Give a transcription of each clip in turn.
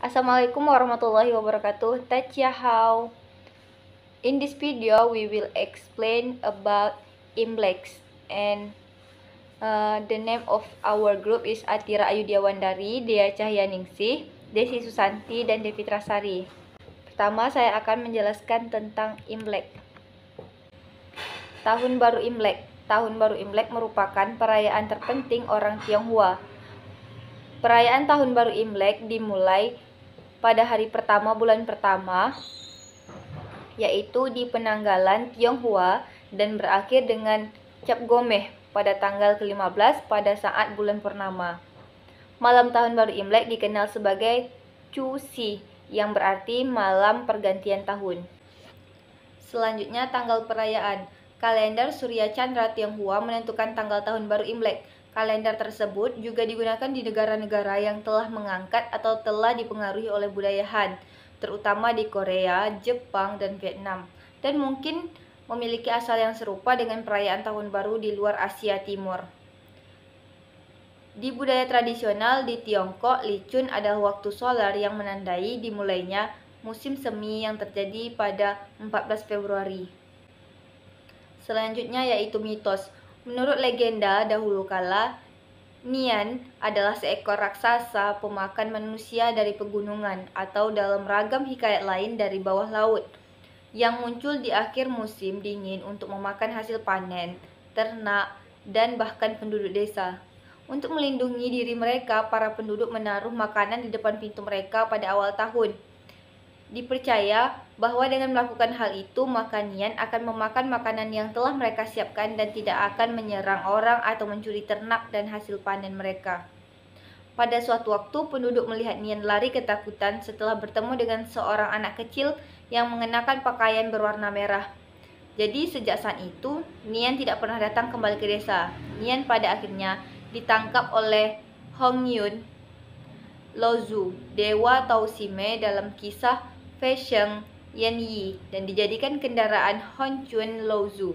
Assalamualaikum warahmatullahi wabarakatuh. how? In this video, we will explain about Imlex and uh, the name of our group is Atira Ayudiawandari, Wandari, Dea Cahyaningsih, Desi Susanti, dan Devi Trasari. Pertama, saya akan menjelaskan tentang Imlek. Tahun Baru Imlek Tahun Baru Imlek merupakan perayaan terpenting orang Tionghoa. Perayaan Tahun Baru Imlek dimulai pada hari pertama bulan pertama, yaitu di penanggalan Tionghoa dan berakhir dengan Cap Gomeh pada tanggal ke-15 pada saat bulan purnama. Malam tahun baru Imlek dikenal sebagai Chu Si yang berarti malam pergantian tahun. Selanjutnya tanggal perayaan. Kalender Surya Chandra Tionghoa menentukan tanggal tahun baru Imlek Kalender tersebut juga digunakan di negara-negara yang telah mengangkat atau telah dipengaruhi oleh budaya Han, terutama di Korea, Jepang, dan Vietnam, dan mungkin memiliki asal yang serupa dengan perayaan Tahun Baru di luar Asia Timur. Di budaya tradisional di Tiongkok, licun adalah waktu solar yang menandai dimulainya musim semi yang terjadi pada 14 Februari. Selanjutnya yaitu mitos. Menurut legenda dahulu kala, Nian adalah seekor raksasa pemakan manusia dari pegunungan atau dalam ragam hikayat lain dari bawah laut yang muncul di akhir musim dingin untuk memakan hasil panen, ternak, dan bahkan penduduk desa. Untuk melindungi diri mereka, para penduduk menaruh makanan di depan pintu mereka pada awal tahun – Dipercaya bahwa dengan melakukan hal itu, maka Nian akan memakan makanan yang telah mereka siapkan dan tidak akan menyerang orang atau mencuri ternak dan hasil panen mereka. Pada suatu waktu, penduduk melihat Nian lari ketakutan setelah bertemu dengan seorang anak kecil yang mengenakan pakaian berwarna merah. Jadi, sejak saat itu, Nian tidak pernah datang kembali ke desa. Nian pada akhirnya ditangkap oleh Hong Yun Lozu, dewa Tausime dalam kisah Fesheng Yan Yi dan dijadikan kendaraan Honchun Lozu.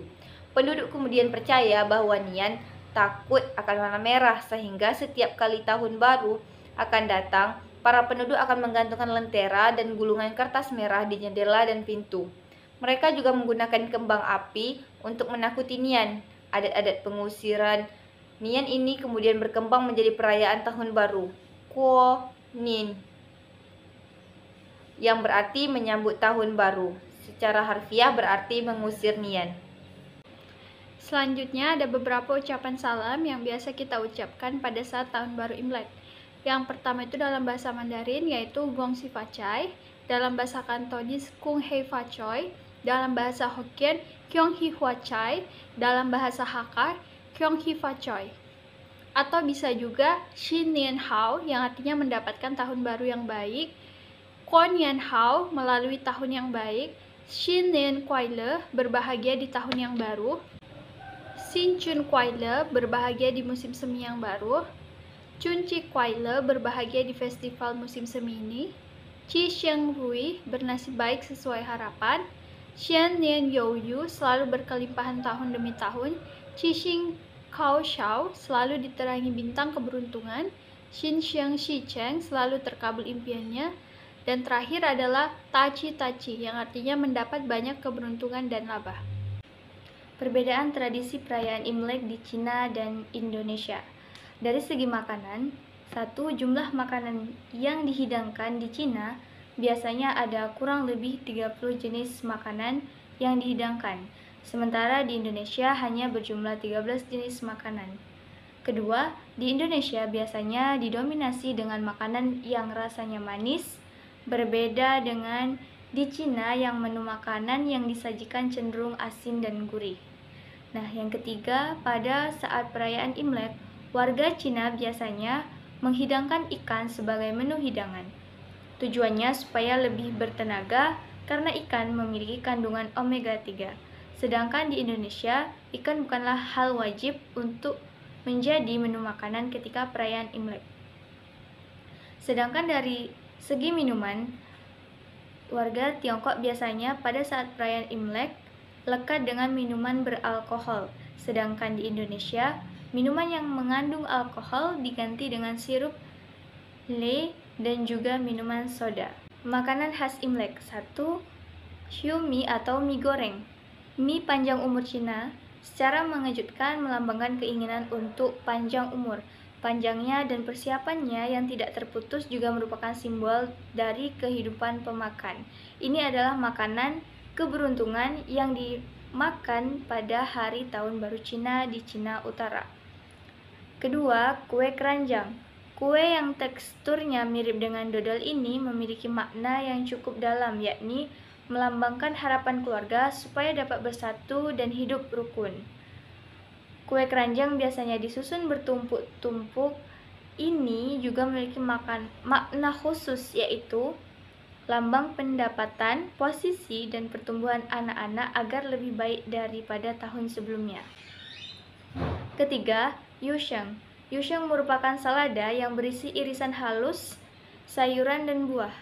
Penduduk kemudian percaya bahwa Nian takut akan warna merah sehingga setiap kali tahun baru akan datang, para penduduk akan menggantungkan lentera dan gulungan kertas merah di jendela dan pintu. Mereka juga menggunakan kembang api untuk menakuti Nian. Adat-adat pengusiran Nian ini kemudian berkembang menjadi perayaan tahun baru. Kuo Nin yang berarti menyambut tahun baru. Secara harfiah berarti mengusir nian. Selanjutnya ada beberapa ucapan salam yang biasa kita ucapkan pada saat tahun baru Imlek. Yang pertama itu dalam bahasa Mandarin yaitu Gong Si Fa Chai, dalam bahasa Kantonis Kung Hei Fa Choi, dalam bahasa Hokkien Kyong Hi Hua Chai, dalam bahasa Hakka Kyong Hi Fa Choi. Atau bisa juga Xin Nian Hao yang artinya mendapatkan tahun baru yang baik, Kong Yan Hao melalui tahun yang baik, Xin Nian Kuai Le berbahagia di tahun yang baru, Xin Chun Kuai Le berbahagia di musim semi yang baru, Chun Chi Kuai Le berbahagia di festival musim semi ini, Chi Sheng Rui bernasib baik sesuai harapan, Xian Nian Yao Yu selalu berkelimpahan tahun demi tahun, Chi Xing Kao Shao selalu diterangi bintang keberuntungan, Xin Xiang Shi Cheng selalu terkabul impiannya, dan terakhir adalah taci-taci yang artinya mendapat banyak keberuntungan dan laba. Perbedaan tradisi perayaan Imlek di Cina dan Indonesia. Dari segi makanan, satu jumlah makanan yang dihidangkan di Cina biasanya ada kurang lebih 30 jenis makanan yang dihidangkan, sementara di Indonesia hanya berjumlah 13 jenis makanan. Kedua, di Indonesia biasanya didominasi dengan makanan yang rasanya manis, Berbeda dengan di Cina yang menu makanan yang disajikan cenderung asin dan gurih. Nah, yang ketiga, pada saat perayaan Imlek, warga Cina biasanya menghidangkan ikan sebagai menu hidangan. Tujuannya supaya lebih bertenaga karena ikan memiliki kandungan omega 3. Sedangkan di Indonesia, ikan bukanlah hal wajib untuk menjadi menu makanan ketika perayaan Imlek. Sedangkan dari Segi minuman, warga Tiongkok biasanya pada saat perayaan Imlek lekat dengan minuman beralkohol, sedangkan di Indonesia, minuman yang mengandung alkohol diganti dengan sirup le dan juga minuman soda. Makanan khas Imlek 1. Xiu mie atau mie goreng. Mie panjang umur Cina secara mengejutkan melambangkan keinginan untuk panjang umur Panjangnya dan persiapannya yang tidak terputus juga merupakan simbol dari kehidupan pemakan. Ini adalah makanan keberuntungan yang dimakan pada hari tahun baru Cina di Cina Utara. Kedua, kue keranjang. Kue yang teksturnya mirip dengan dodol ini memiliki makna yang cukup dalam, yakni melambangkan harapan keluarga supaya dapat bersatu dan hidup rukun. Kue keranjang biasanya disusun bertumpuk-tumpuk ini juga memiliki makan, makna khusus yaitu lambang pendapatan, posisi, dan pertumbuhan anak-anak agar lebih baik daripada tahun sebelumnya. Ketiga, yusheng. Yusheng merupakan salada yang berisi irisan halus, sayuran, dan buah.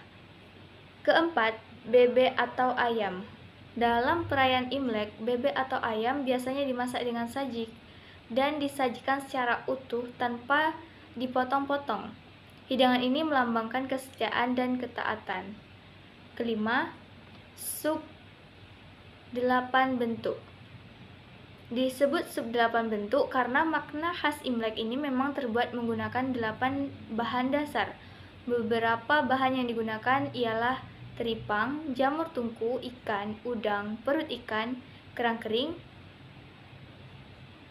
Keempat, bebek atau ayam. Dalam perayaan Imlek, bebek atau ayam biasanya dimasak dengan sajik dan disajikan secara utuh tanpa dipotong-potong. Hidangan ini melambangkan kesetiaan dan ketaatan. Kelima, sup delapan bentuk. Disebut sup delapan bentuk karena makna khas Imlek ini memang terbuat menggunakan delapan bahan dasar. Beberapa bahan yang digunakan ialah teripang, jamur tungku, ikan, udang, perut ikan, kerang kering,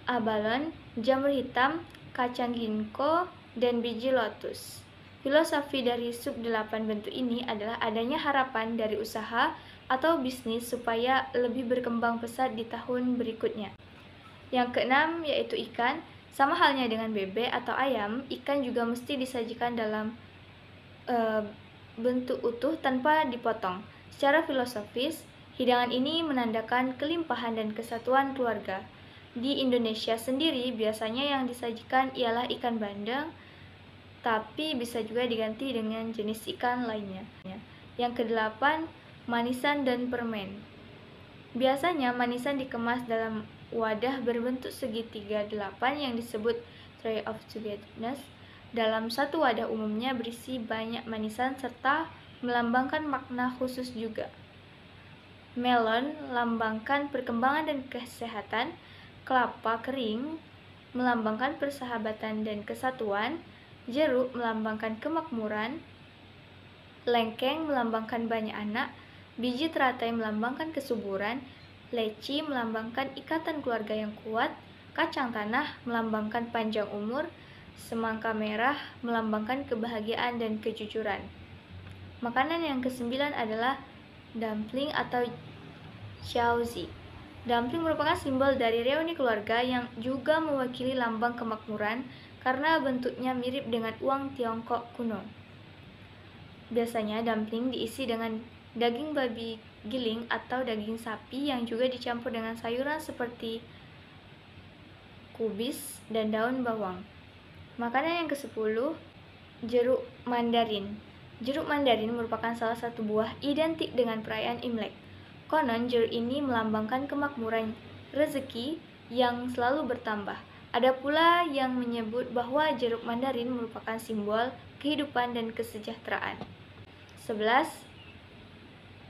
abalon, jamur hitam, kacang ginkgo, dan biji lotus. Filosofi dari sub delapan bentuk ini adalah adanya harapan dari usaha atau bisnis supaya lebih berkembang pesat di tahun berikutnya. Yang keenam yaitu ikan. Sama halnya dengan bebek atau ayam, ikan juga mesti disajikan dalam e, bentuk utuh tanpa dipotong. Secara filosofis, hidangan ini menandakan kelimpahan dan kesatuan keluarga. Di Indonesia sendiri biasanya yang disajikan ialah ikan bandeng, tapi bisa juga diganti dengan jenis ikan lainnya. Yang kedelapan, manisan dan permen. Biasanya manisan dikemas dalam wadah berbentuk segitiga delapan yang disebut tray of sweetness. Dalam satu wadah umumnya berisi banyak manisan serta melambangkan makna khusus juga. Melon lambangkan perkembangan dan kesehatan, kelapa kering melambangkan persahabatan dan kesatuan, jeruk melambangkan kemakmuran, lengkeng melambangkan banyak anak, biji teratai melambangkan kesuburan, leci melambangkan ikatan keluarga yang kuat, kacang tanah melambangkan panjang umur, semangka merah melambangkan kebahagiaan dan kejujuran. Makanan yang kesembilan adalah dumpling atau xiaozi. Dumpling merupakan simbol dari reuni keluarga yang juga mewakili lambang kemakmuran karena bentuknya mirip dengan uang Tiongkok kuno. Biasanya dumpling diisi dengan daging babi giling atau daging sapi yang juga dicampur dengan sayuran seperti kubis dan daun bawang. Makanan yang ke-10, jeruk mandarin. Jeruk mandarin merupakan salah satu buah identik dengan perayaan Imlek. Konon jeruk ini melambangkan kemakmuran rezeki yang selalu bertambah. Ada pula yang menyebut bahwa jeruk mandarin merupakan simbol kehidupan dan kesejahteraan. 11.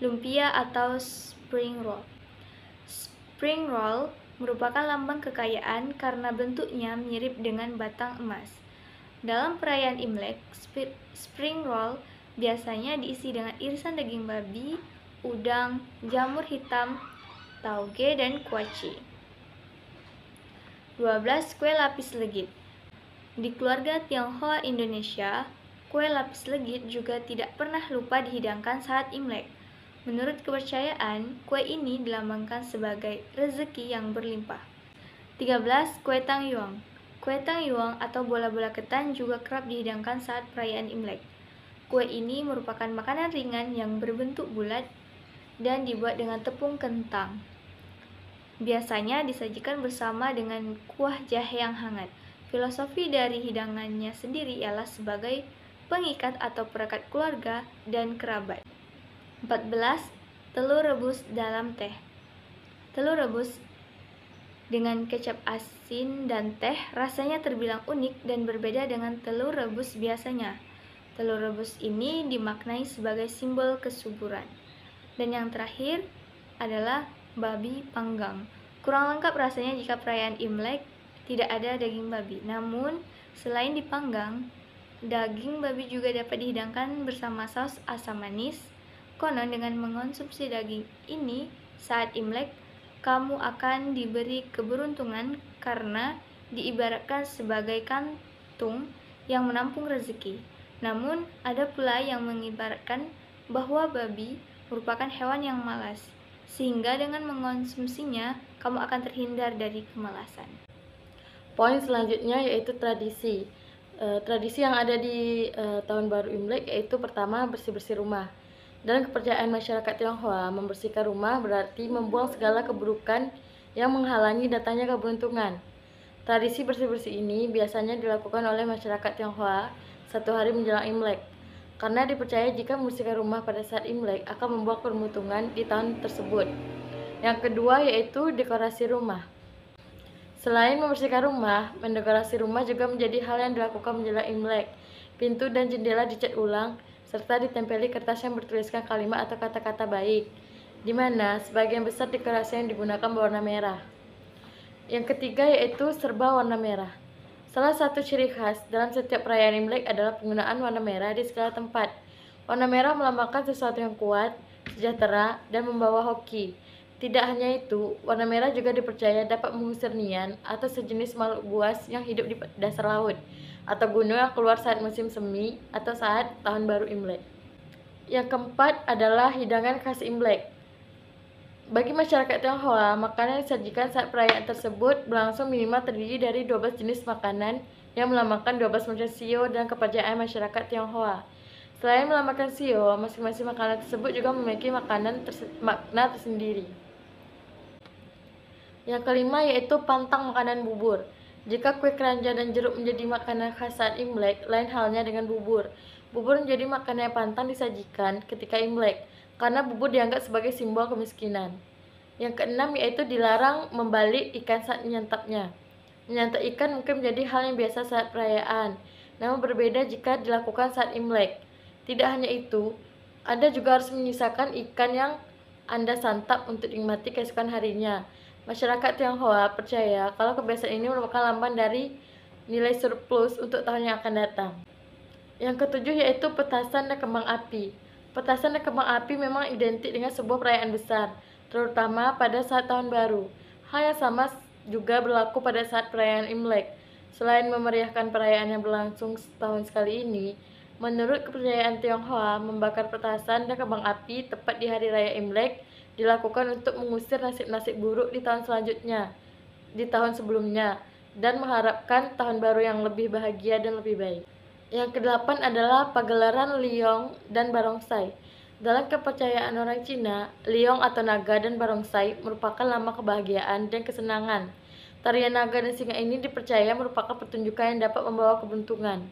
Lumpia atau spring roll. Spring roll merupakan lambang kekayaan karena bentuknya mirip dengan batang emas. Dalam perayaan Imlek, spring roll biasanya diisi dengan irisan daging babi, udang, jamur hitam, tauge, dan kuaci. 12. Kue lapis legit Di keluarga Tionghoa Indonesia, kue lapis legit juga tidak pernah lupa dihidangkan saat Imlek. Menurut kepercayaan, kue ini dilambangkan sebagai rezeki yang berlimpah. 13. Kue Tang Yuang Kue Tang Yuang atau bola-bola ketan juga kerap dihidangkan saat perayaan Imlek. Kue ini merupakan makanan ringan yang berbentuk bulat dan dibuat dengan tepung kentang. Biasanya disajikan bersama dengan kuah jahe yang hangat. Filosofi dari hidangannya sendiri ialah sebagai pengikat atau perekat keluarga dan kerabat. 14. Telur rebus dalam teh. Telur rebus dengan kecap asin dan teh rasanya terbilang unik dan berbeda dengan telur rebus biasanya. Telur rebus ini dimaknai sebagai simbol kesuburan. Dan yang terakhir adalah babi panggang. Kurang lengkap rasanya jika perayaan Imlek tidak ada daging babi. Namun, selain dipanggang, daging babi juga dapat dihidangkan bersama saus asam manis. Konon dengan mengonsumsi daging ini saat Imlek, kamu akan diberi keberuntungan karena diibaratkan sebagai kantung yang menampung rezeki. Namun, ada pula yang mengibaratkan bahwa babi merupakan hewan yang malas, sehingga dengan mengonsumsinya, kamu akan terhindar dari kemalasan. Poin selanjutnya yaitu tradisi. E, tradisi yang ada di e, tahun baru Imlek yaitu pertama bersih-bersih rumah. Dan kepercayaan masyarakat Tionghoa, membersihkan rumah berarti membuang segala keburukan yang menghalangi datangnya keberuntungan. Tradisi bersih-bersih ini biasanya dilakukan oleh masyarakat Tionghoa satu hari menjelang Imlek karena dipercaya jika musika rumah pada saat Imlek akan membuat permutungan di tahun tersebut. Yang kedua yaitu dekorasi rumah. Selain membersihkan rumah, mendekorasi rumah juga menjadi hal yang dilakukan menjelang Imlek. Pintu dan jendela dicat ulang, serta ditempeli kertas yang bertuliskan kalimat atau kata-kata baik, di mana sebagian besar dekorasi yang digunakan berwarna merah. Yang ketiga yaitu serba warna merah. Salah satu ciri khas dalam setiap perayaan Imlek adalah penggunaan warna merah di segala tempat. Warna merah melambangkan sesuatu yang kuat, sejahtera, dan membawa hoki. Tidak hanya itu, warna merah juga dipercaya dapat mengusir nian atau sejenis makhluk buas yang hidup di dasar laut atau gunung yang keluar saat musim semi atau saat tahun baru Imlek. Yang keempat adalah hidangan khas Imlek. Bagi masyarakat Tionghoa, makanan yang disajikan saat perayaan tersebut berlangsung minimal terdiri dari 12 jenis makanan yang melambangkan 12 macam sio dan kepercayaan masyarakat Tionghoa. Selain melambangkan sio, masing-masing makanan tersebut juga memiliki makanan ters makna tersendiri. Yang kelima yaitu pantang makanan bubur. Jika kue keranjang dan jeruk menjadi makanan khas saat Imlek, lain halnya dengan bubur. Bubur menjadi makanan yang pantang disajikan ketika Imlek karena bubur dianggap sebagai simbol kemiskinan. Yang keenam yaitu dilarang membalik ikan saat menyantapnya. Menyantap ikan mungkin menjadi hal yang biasa saat perayaan, namun berbeda jika dilakukan saat Imlek. Tidak hanya itu, Anda juga harus menyisakan ikan yang Anda santap untuk dinikmati keesokan harinya. Masyarakat Tionghoa percaya kalau kebiasaan ini merupakan lambang dari nilai surplus untuk tahun yang akan datang. Yang ketujuh yaitu petasan dan kembang api. Petasan dan kembang api memang identik dengan sebuah perayaan besar, terutama pada saat tahun baru. Hal yang sama juga berlaku pada saat perayaan Imlek. Selain memeriahkan perayaan yang berlangsung setahun sekali ini, menurut kepercayaan Tionghoa, membakar petasan dan kembang api tepat di hari raya Imlek dilakukan untuk mengusir nasib-nasib buruk di tahun selanjutnya, di tahun sebelumnya, dan mengharapkan tahun baru yang lebih bahagia dan lebih baik. Yang kedelapan adalah pagelaran Liong dan Barongsai. Dalam kepercayaan orang Cina, Liong atau naga dan Barongsai merupakan lama kebahagiaan dan kesenangan. Tarian naga dan singa ini dipercaya merupakan pertunjukan yang dapat membawa keberuntungan.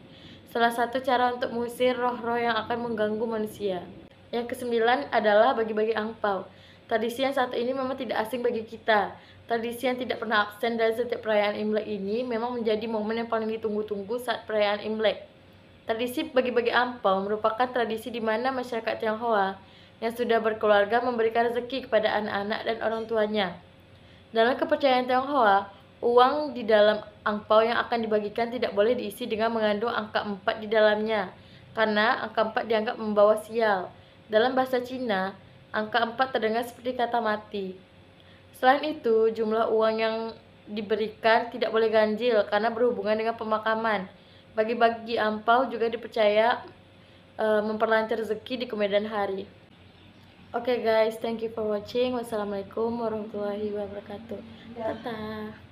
Salah satu cara untuk mengusir roh-roh yang akan mengganggu manusia. Yang kesembilan adalah bagi-bagi angpau. Tradisi yang satu ini memang tidak asing bagi kita. Tradisi yang tidak pernah absen dari setiap perayaan Imlek ini memang menjadi momen yang paling ditunggu-tunggu saat perayaan Imlek. Tradisi bagi-bagi ampau merupakan tradisi di mana masyarakat Tionghoa yang sudah berkeluarga memberikan rezeki kepada anak-anak dan orang tuanya. Dalam kepercayaan Tionghoa, uang di dalam angpau yang akan dibagikan tidak boleh diisi dengan mengandung angka 4 di dalamnya, karena angka 4 dianggap membawa sial. Dalam bahasa Cina, angka 4 terdengar seperti kata mati. Selain itu, jumlah uang yang diberikan tidak boleh ganjil karena berhubungan dengan pemakaman bagi-bagi ampau juga dipercaya uh, memperlancar rezeki di kemudian hari. Oke okay guys, thank you for watching. Wassalamualaikum warahmatullahi wabarakatuh. -ta.